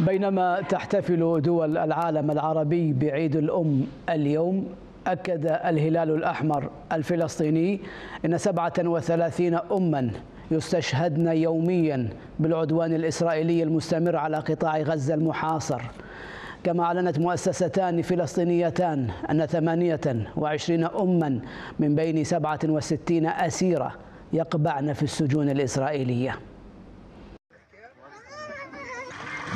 بينما تحتفل دول العالم العربي بعيد الأم اليوم أكد الهلال الأحمر الفلسطيني أن 37 أماً يستشهدن يوميا بالعدوان الإسرائيلي المستمر على قطاع غزة المحاصر كما أعلنت مؤسستان فلسطينيتان أن 28 أما من بين 67 أسيرة يقبعن في السجون الإسرائيلية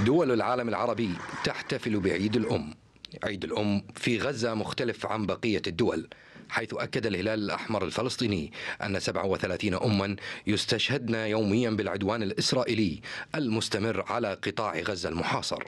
دول العالم العربي تحتفل بعيد الأم عيد الأم في غزة مختلف عن بقية الدول حيث أكد الهلال الأحمر الفلسطيني أن 37 أما يستشهدن يوميا بالعدوان الإسرائيلي المستمر على قطاع غزة المحاصر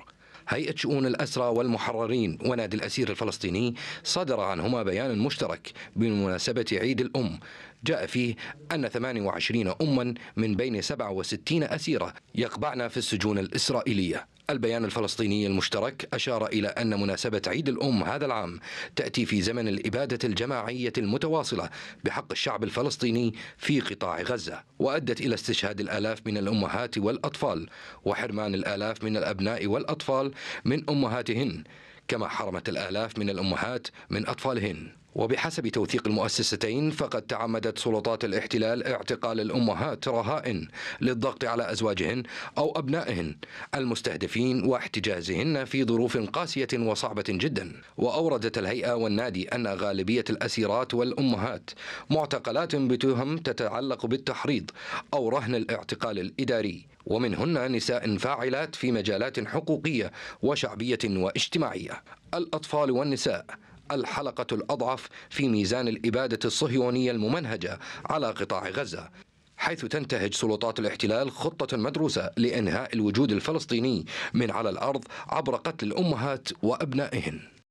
هيئة شؤون الأسرى والمحررين ونادي الأسير الفلسطيني صدر عنهما بيان مشترك بمناسبة عيد الأم جاء فيه أن 28 أما من بين 67 أسيرة يقبعن في السجون الإسرائيلية البيان الفلسطيني المشترك أشار إلى أن مناسبة عيد الأم هذا العام تأتي في زمن الإبادة الجماعية المتواصلة بحق الشعب الفلسطيني في قطاع غزة وأدت إلى استشهاد الآلاف من الأمهات والأطفال وحرمان الآلاف من الأبناء والأطفال من أمهاتهن كما حرمت الآلاف من الأمهات من أطفالهن وبحسب توثيق المؤسستين فقد تعمدت سلطات الاحتلال اعتقال الامهات رهائن للضغط على ازواجهن او ابنائهن المستهدفين واحتجازهن في ظروف قاسيه وصعبه جدا واوردت الهيئه والنادي ان غالبيه الاسيرات والامهات معتقلات بتهم تتعلق بالتحريض او رهن الاعتقال الاداري ومنهن نساء فاعلات في مجالات حقوقيه وشعبيه واجتماعيه الاطفال والنساء الحلقة الأضعف في ميزان الإبادة الصهيونية الممنهجة على قطاع غزة حيث تنتهج سلطات الاحتلال خطة مدروسة لإنهاء الوجود الفلسطيني من على الأرض عبر قتل الأمهات وأبنائهن